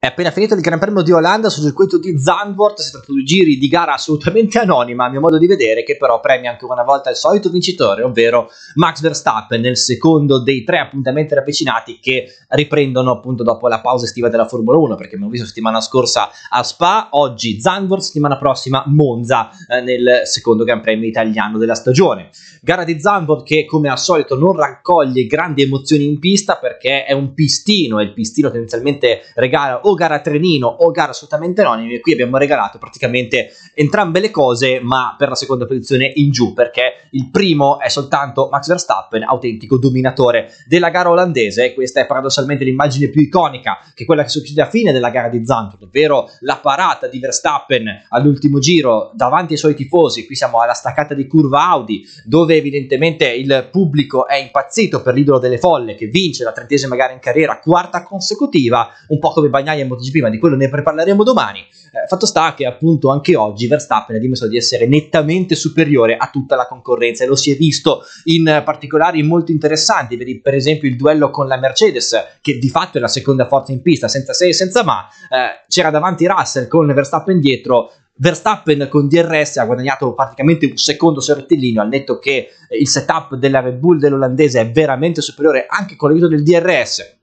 È appena finito il Gran Premio di Olanda sul circuito di Zandvoort, si tratta di giri di gara assolutamente anonima a mio modo di vedere, che però premia anche una volta il solito vincitore, ovvero Max Verstappen nel secondo dei tre appuntamenti ravvicinati che riprendono appunto dopo la pausa estiva della Formula 1, perché abbiamo visto settimana scorsa a Spa, oggi Zandvoort, settimana prossima Monza eh, nel secondo Gran Premio italiano della stagione. Gara di Zandvoort che come al solito non raccoglie grandi emozioni in pista perché è un pistino e il pistino tendenzialmente regala o gara trenino o gara assolutamente anonime, qui abbiamo regalato praticamente entrambe le cose, ma per la seconda posizione in giù, perché il primo è soltanto Max Verstappen, autentico dominatore della gara olandese, e questa è paradossalmente l'immagine più iconica che quella che succede a fine della gara di Zandvoort, ovvero la parata di Verstappen all'ultimo giro davanti ai suoi tifosi, qui siamo alla staccata di curva Audi, dove evidentemente il pubblico è impazzito per l'idolo delle folle che vince la trentesima gara in carriera, quarta consecutiva, un po' come Bagnai Italia in MotoGP, ma di quello ne preparleremo domani. Eh, fatto sta che appunto anche oggi Verstappen ha dimostrato di essere nettamente superiore a tutta la concorrenza e lo si è visto in particolari molto interessanti, vedi per esempio il duello con la Mercedes che di fatto è la seconda forza in pista, senza se e senza ma, eh, c'era davanti Russell con Verstappen dietro, Verstappen con DRS ha guadagnato praticamente un secondo sorrettellino, al netto che il setup della Red Bull dell'olandese è veramente superiore anche con l'aiuto del DRS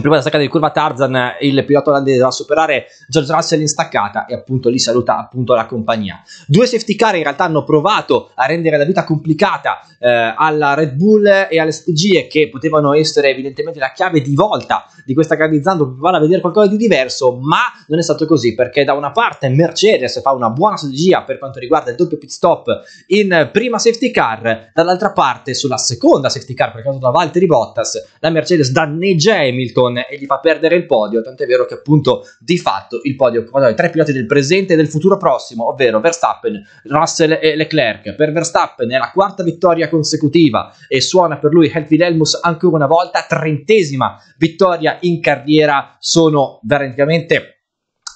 prima della staccata di curva Tarzan il pilota olandese va a superare George Russell in staccata e appunto lì saluta appunto la compagnia. Due safety car in realtà hanno provato a rendere la vita complicata eh, alla Red Bull e alle strategie che potevano essere evidentemente la chiave di volta di questa grandizando vanno a vedere qualcosa di diverso ma non è stato così perché da una parte Mercedes fa una buona strategia per quanto riguarda il doppio pit stop in prima safety car dall'altra parte sulla seconda safety car per caso da Valtteri Bottas la Mercedes danneggia Hamilton posizione e gli fa perdere il podio, tant'è vero che appunto di fatto il podio occupano i tre piloti del presente e del futuro prossimo, ovvero Verstappen, Russell e Leclerc. Per Verstappen è la quarta vittoria consecutiva e suona per lui Helvi Helmus ancora una volta, trentesima vittoria in carriera, sono veramente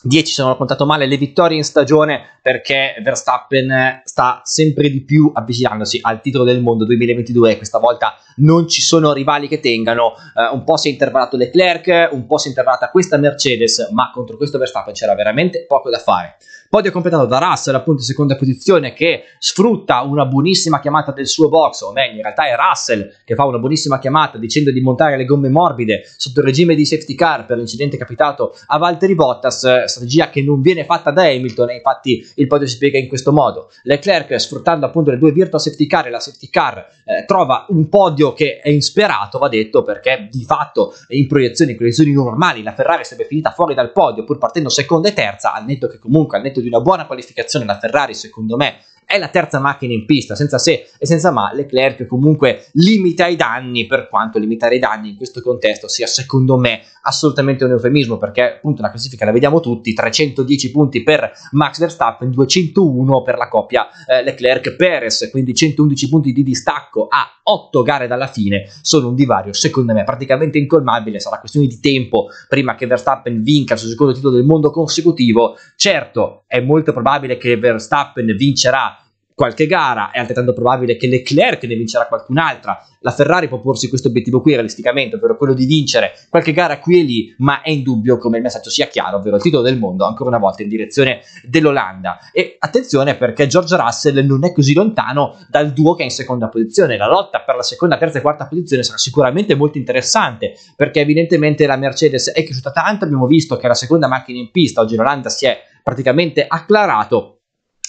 10 se non ho contato male le vittorie in stagione perché Verstappen sta sempre di più avvicinandosi al titolo del mondo 2022 questa volta non ci sono rivali che tengano uh, un po' si è intervallato Leclerc un po' si è intervallata questa Mercedes ma contro questo Verstappen c'era veramente poco da fare Podio completato da Russell, appunto in seconda posizione, che sfrutta una buonissima chiamata del suo box, o meglio, in realtà è Russell che fa una buonissima chiamata dicendo di montare le gomme morbide sotto il regime di safety car per l'incidente capitato a Valtteri Bottas, strategia che non viene fatta da Hamilton e infatti il podio si spiega in questo modo. Leclerc sfruttando appunto le due virtual safety car e la safety car eh, trova un podio che è insperato, va detto, perché di fatto in proiezioni, in proiezioni normali la Ferrari sarebbe finita fuori dal podio pur partendo seconda e terza, al netto che comunque al netto di una buona qualificazione la Ferrari, secondo me, è la terza macchina in pista, senza se e senza ma, Leclerc comunque limita i danni, per quanto limitare i danni in questo contesto sia secondo me assolutamente un eufemismo, perché appunto la classifica la vediamo tutti, 310 punti per Max Verstappen, 201 per la coppia eh, Leclerc-Perez, quindi 111 punti di distacco a 8 gare dalla fine sono un divario secondo me praticamente incolmabile sarà questione di tempo prima che Verstappen vinca il suo secondo titolo del mondo consecutivo certo è molto probabile che Verstappen vincerà qualche gara, è altrettanto probabile che Leclerc ne vincerà qualcun'altra. La Ferrari può porsi questo obiettivo qui realisticamente, ovvero quello di vincere qualche gara qui e lì, ma è indubbio come il messaggio sia chiaro, ovvero il titolo del mondo ancora una volta in direzione dell'Olanda. E attenzione perché George Russell non è così lontano dal duo che è in seconda posizione. La lotta per la seconda, terza e quarta posizione sarà sicuramente molto interessante perché evidentemente la Mercedes è cresciuta tanto, abbiamo visto che la seconda macchina in pista, oggi in Olanda si è praticamente acclarato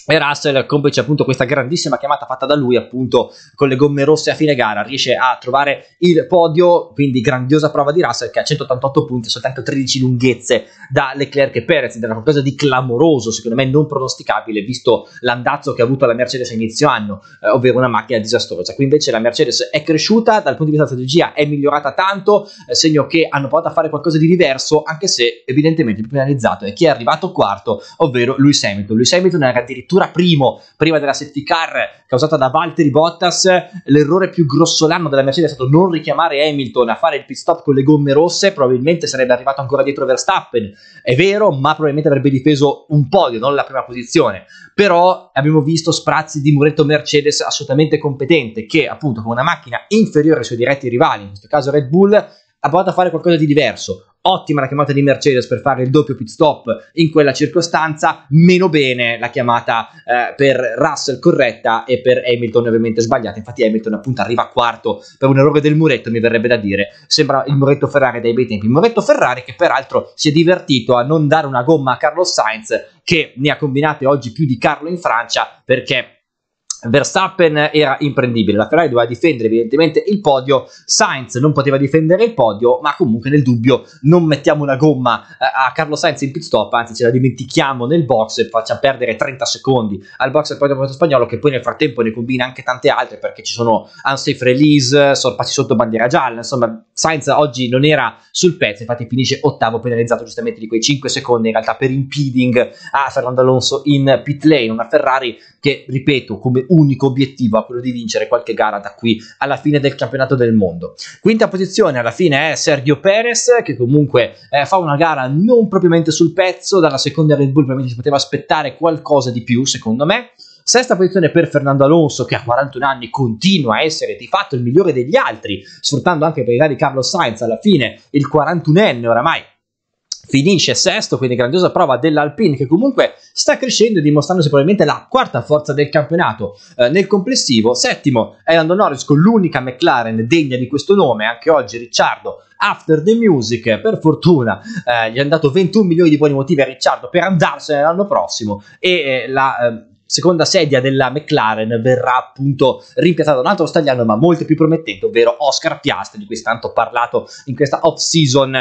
e Russell, complice appunto questa grandissima chiamata fatta da lui, appunto con le gomme rosse a fine gara, riesce a trovare il podio, quindi grandiosa prova di Russell che ha 188 punti, soltanto 13 lunghezze da Leclerc e Perez, ed era qualcosa di clamoroso, secondo me non pronosticabile, visto l'andazzo che ha avuto la Mercedes a inizio anno, eh, ovvero una macchina disastrosa. Qui invece la Mercedes è cresciuta, dal punto di vista della strategia è migliorata tanto, eh, segno che hanno provato a fare qualcosa di diverso, anche se evidentemente il penalizzato è chi è arrivato quarto, ovvero Lewis Hamilton. Lewis Hamilton era addirittura addirittura primo, prima della safety car causata da Valtteri Bottas, l'errore più grossolano della Mercedes è stato non richiamare Hamilton a fare il pit stop con le gomme rosse, probabilmente sarebbe arrivato ancora dietro Verstappen, è vero, ma probabilmente avrebbe difeso un podio, non la prima posizione, però abbiamo visto sprazzi di muretto Mercedes assolutamente competente, che appunto con una macchina inferiore ai suoi diretti rivali, in questo caso Red Bull, ha provato a fare qualcosa di diverso. Ottima la chiamata di Mercedes per fare il doppio pit stop in quella circostanza, meno bene la chiamata eh, per Russell corretta e per Hamilton ovviamente sbagliata. Infatti Hamilton appunto arriva a quarto per un errore del muretto, mi verrebbe da dire. Sembra il muretto Ferrari dai bei tempi. Il muretto Ferrari che peraltro si è divertito a non dare una gomma a Carlos Sainz che ne ha combinate oggi più di Carlo in Francia perché Verstappen era imprendibile, la Ferrari doveva difendere evidentemente il podio, Sainz non poteva difendere il podio, ma comunque nel dubbio non mettiamo una gomma eh, a Carlo Sainz in pit stop, anzi ce la dimentichiamo nel box e faccia perdere 30 secondi al box del podio spagnolo che poi nel frattempo ne combina anche tante altre perché ci sono unsafe release, sono passi sotto bandiera gialla, insomma Sainz oggi non era sul pezzo, infatti finisce ottavo penalizzato giustamente di quei 5 secondi in realtà per impeding a Fernando Alonso in pit lane, una Ferrari che ripeto come unico obiettivo quello di vincere qualche gara da qui alla fine del campionato del mondo. Quinta posizione alla fine è Sergio Perez che comunque eh, fa una gara non propriamente sul pezzo, dalla seconda Red Bull probabilmente si poteva aspettare qualcosa di più secondo me. Sesta posizione per Fernando Alonso, che a 41 anni continua a essere di fatto il migliore degli altri, sfruttando anche per i di Carlos Sainz alla fine, il 41enne oramai finisce sesto, quindi grandiosa prova dell'Alpine che comunque sta crescendo e dimostrandosi probabilmente la quarta forza del campionato eh, nel complessivo. Settimo è Lando Norris con l'unica McLaren degna di questo nome, anche oggi Ricciardo After the Music, per fortuna eh, gli hanno dato 21 milioni di buoni motivi a Ricciardo per andarsene l'anno prossimo e eh, la ehm, seconda sedia della McLaren verrà appunto rimpiazzata da un altro stagliano ma molto più promettente ovvero Oscar Piastri di cui si tanto parlato in questa off season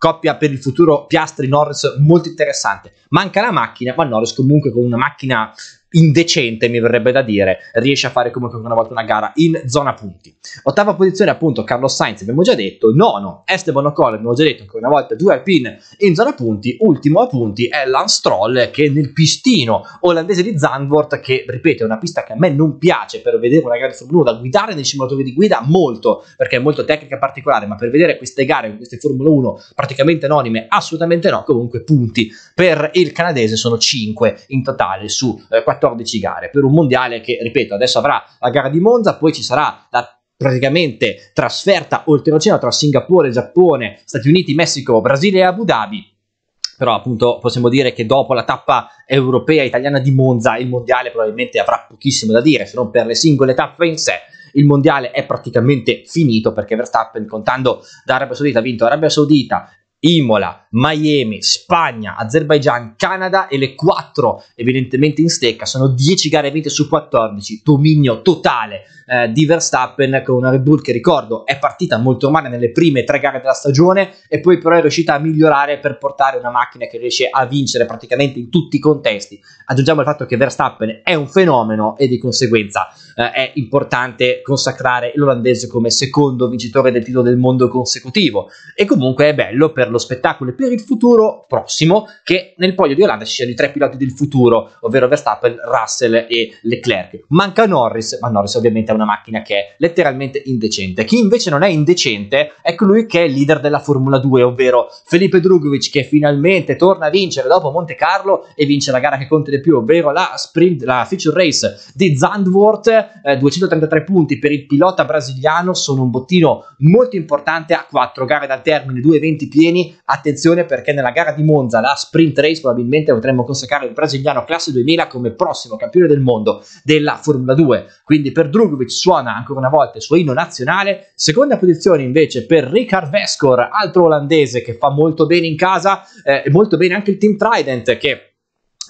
coppia per il futuro Piastri-Norris molto interessante. Manca la macchina, ma Norris comunque con una macchina indecente, mi verrebbe da dire, riesce a fare comunque una volta una gara in zona punti. Ottava posizione, appunto, Carlos Sainz, abbiamo già detto. Nono, Esteban Ocon, abbiamo già detto che una volta due Alpine in zona punti. Ultimo a punti è Lance Stroll, che nel pistino olandese di Zandvoort, che ripeto è una pista che a me non piace per vedere una gara di Formula 1, da guidare nei simulatori di guida molto, perché è molto tecnica e particolare, ma per vedere queste gare, queste Formula 1 praticamente anonime, assolutamente no. Comunque, punti per il canadese sono 5 in totale su eh, 4 14 gare per un mondiale che, ripeto, adesso avrà la gara di Monza, poi ci sarà la praticamente trasferta oltreoceano tra Singapore, Giappone, Stati Uniti, Messico, Brasile e Abu Dhabi. Però appunto possiamo dire che dopo la tappa europea italiana di Monza il mondiale probabilmente avrà pochissimo da dire, se non per le singole tappe in sé. Il mondiale è praticamente finito perché Verstappen, contando da Arabia Saudita, ha vinto Arabia Saudita, Imola, Miami, Spagna, Azerbaijan, Canada e le 4 evidentemente in stecca sono 10 gare vinte su 14, dominio totale eh, di Verstappen con una Red Bull che ricordo è partita molto male nelle prime 3 gare della stagione e poi però è riuscita a migliorare per portare una macchina che riesce a vincere praticamente in tutti i contesti. Aggiungiamo il fatto che Verstappen è un fenomeno e di conseguenza eh, è importante consacrare l'olandese come secondo vincitore del titolo del mondo consecutivo e comunque è bello per lo spettacolo e per il futuro prossimo che nel podio di Olanda ci siano i tre piloti del futuro, ovvero Verstappen, Russell e Leclerc. Manca Norris, ma Norris ovviamente è una macchina che è letteralmente indecente. Chi invece non è indecente è colui che è il leader della Formula 2, ovvero Felipe Drugovic che finalmente torna a vincere dopo Monte Carlo e vince la gara che conta di più, ovvero la, sprint, la feature race di Zandvoort, eh, 233 punti per il pilota brasiliano, sono un bottino molto importante a 4 gare dal termine, 2 eventi pieni quindi attenzione perché nella gara di Monza, la sprint race, probabilmente potremmo consacrare il brasiliano classe 2000 come prossimo campione del mondo della Formula 2. Quindi per Drugovic suona ancora una volta il suo inno nazionale. Seconda posizione invece per Ricard Vescor, altro olandese che fa molto bene in casa, eh, molto bene anche il team Trident che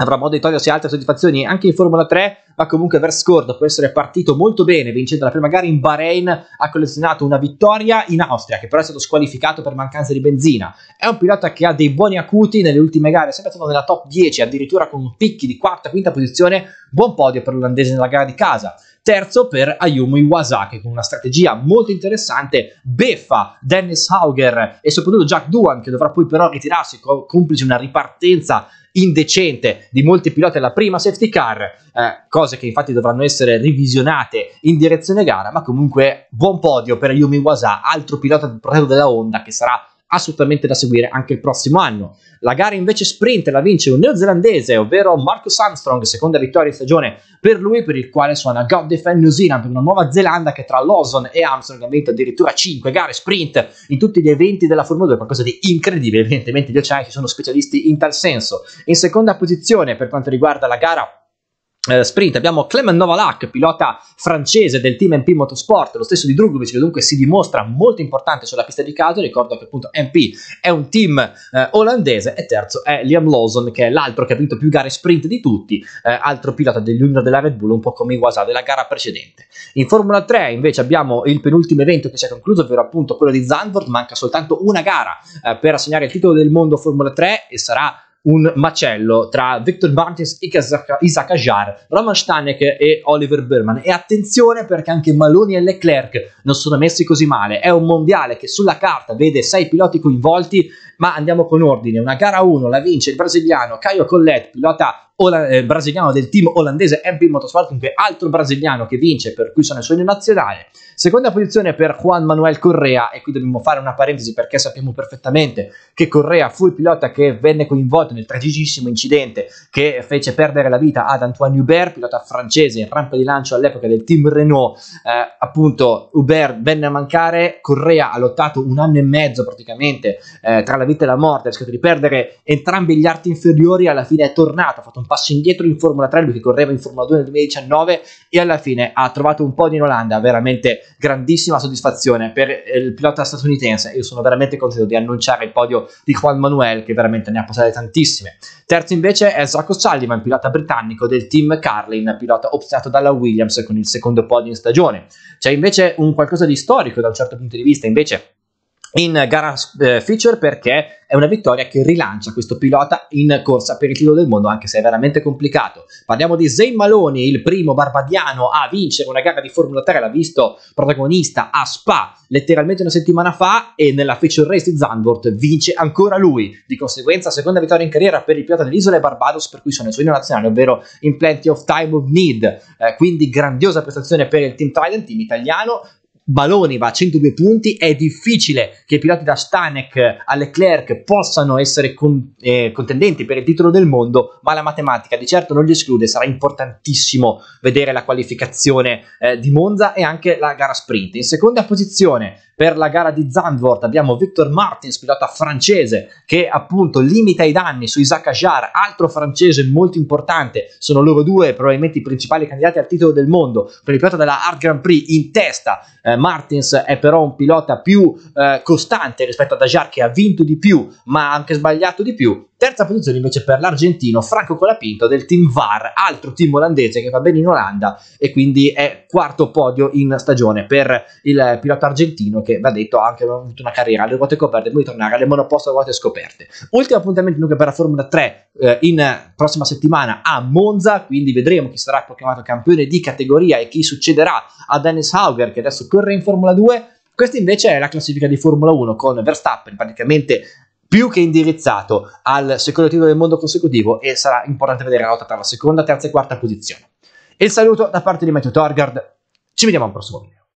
avrà modo di togliersi altre soddisfazioni anche in Formula 3, ma comunque Verscore dopo essere partito molto bene vincendo la prima gara in Bahrain ha collezionato una vittoria in Austria che però è stato squalificato per mancanza di benzina. È un pilota che ha dei buoni acuti nelle ultime gare, è sempre stato nella top 10, addirittura con picchi di quarta, quinta posizione, buon podio per l'olandese nella gara di casa terzo per Ayumu Iwasaki con una strategia molto interessante, beffa Dennis Hauger e soprattutto Jack Duan che dovrà poi però ritirarsi complice una ripartenza indecente di molti piloti alla prima safety car, eh, cose che infatti dovranno essere revisionate in direzione gara, ma comunque buon podio per Yumi Wasa, altro pilota del protetto della Honda che sarà assolutamente da seguire anche il prossimo anno. La gara invece sprint la vince un neozelandese, ovvero Marcus Armstrong, seconda vittoria di stagione per lui, per il quale suona God Defend New Zealand, una Nuova Zelanda che tra Lawson e Armstrong ha vinto addirittura 5 gare sprint in tutti gli eventi della Formula 2, qualcosa di incredibile, evidentemente gli oceani sono specialisti in tal senso. In seconda posizione per quanto riguarda la gara eh, sprint abbiamo Clement Novalak, pilota francese del team MP Motorsport, lo stesso di Drugovic, che dunque si dimostra molto importante sulla pista di calcio. Ricordo che appunto MP è un team uh, olandese e terzo è Liam Lawson, che è l'altro che ha vinto più gare sprint di tutti, uh, altro pilota del Junior della Red Bull, un po' come Iwasa della gara precedente. In Formula 3 invece abbiamo il penultimo evento che si è concluso, ovvero appunto quello di Zandvoort, manca soltanto una gara per assegnare il titolo del mondo Formula 3 e sarà un macello tra Victor Bartis, Isaac Ajar, Roman Stanek e Oliver Berman. E attenzione perché anche Maloni e Leclerc non sono messi così male. È un mondiale che sulla carta vede sei piloti coinvolti ma andiamo con ordine. Una gara 1 la vince il brasiliano Caio Collet, pilota ola- eh, brasiliano del team olandese MP Motorsport, dunque altro brasiliano che vince, per cui sono il sogno nazionale. Seconda posizione per Juan Manuel Correa, e qui dobbiamo fare una parentesi perché sappiamo perfettamente che Correa fu il pilota che venne coinvolto nel tragicissimo incidente che fece perdere la vita ad Antoine Hubert, pilota francese in rampa di lancio all'epoca del team Renault. Eh, appunto, Hubert venne a mancare, Correa ha lottato un anno e mezzo praticamente eh, tra la vita e la morte, ha rischiato di perdere entrambi gli arti inferiori, alla fine è tornato, ha fatto un passo indietro in Formula 3, lui che correva in Formula 2 nel 2019 e alla fine ha trovato un po' in Olanda, veramente grandissima soddisfazione per eh, il pilota statunitense, io sono veramente contento di annunciare il podio di Juan Manuel che veramente ne ha passate tantissime. Terzo invece è Zacco Sullivan, pilota britannico del team Carlin, pilota optato dalla Williams con il secondo podio in stagione. C'è invece un qualcosa di storico da un certo punto di vista, invece in gara eh, feature perché è una vittoria che rilancia questo pilota in corsa per il titolo del mondo anche se è veramente complicato parliamo di Zayn Maloney il primo barbadiano a vincere una gara di Formula 3 l'ha visto protagonista a Spa letteralmente una settimana fa e nella feature race di Zandvoort vince ancora lui di conseguenza seconda vittoria in carriera per il pilota dell'isola e Barbados per cui sono in suo nazionale ovvero in plenty of time of need eh, quindi grandiosa prestazione per il team Trident team italiano Baloni va a 102 punti, è difficile che i piloti da Stanek a Leclerc possano essere con, eh, contendenti per il titolo del mondo, ma la matematica di certo non li esclude, sarà importantissimo vedere la qualificazione eh, di Monza e anche la gara sprint. In seconda posizione per la gara di Zandvoort abbiamo Victor Martins, pilota francese, che appunto limita i danni su Isaac Ajar, altro francese molto importante. Sono loro due probabilmente i principali candidati al titolo del mondo. Per il pilota della Art Grand Prix in testa, eh, Martins è però un pilota più eh, costante rispetto ad Ajar che ha vinto di più, ma ha anche sbagliato di più. Terza posizione invece per l'argentino Franco Colapinto del team VAR, altro team olandese che va bene in Olanda e quindi è quarto podio in stagione per il pilota argentino che che va detto anche ah, aveva avuto una carriera alle ruote coperte e poi tornare alle monoposto a ruote scoperte ultimo appuntamento dunque per la Formula 3 eh, in prossima settimana a Monza quindi vedremo chi sarà proclamato campione di categoria e chi succederà a Dennis Hauger che adesso corre in Formula 2 questa invece è la classifica di Formula 1 con Verstappen praticamente più che indirizzato al secondo titolo del mondo consecutivo e sarà importante vedere la lotta tra la seconda, terza e quarta posizione. il saluto da parte di Matthew Torgard, ci vediamo al prossimo video.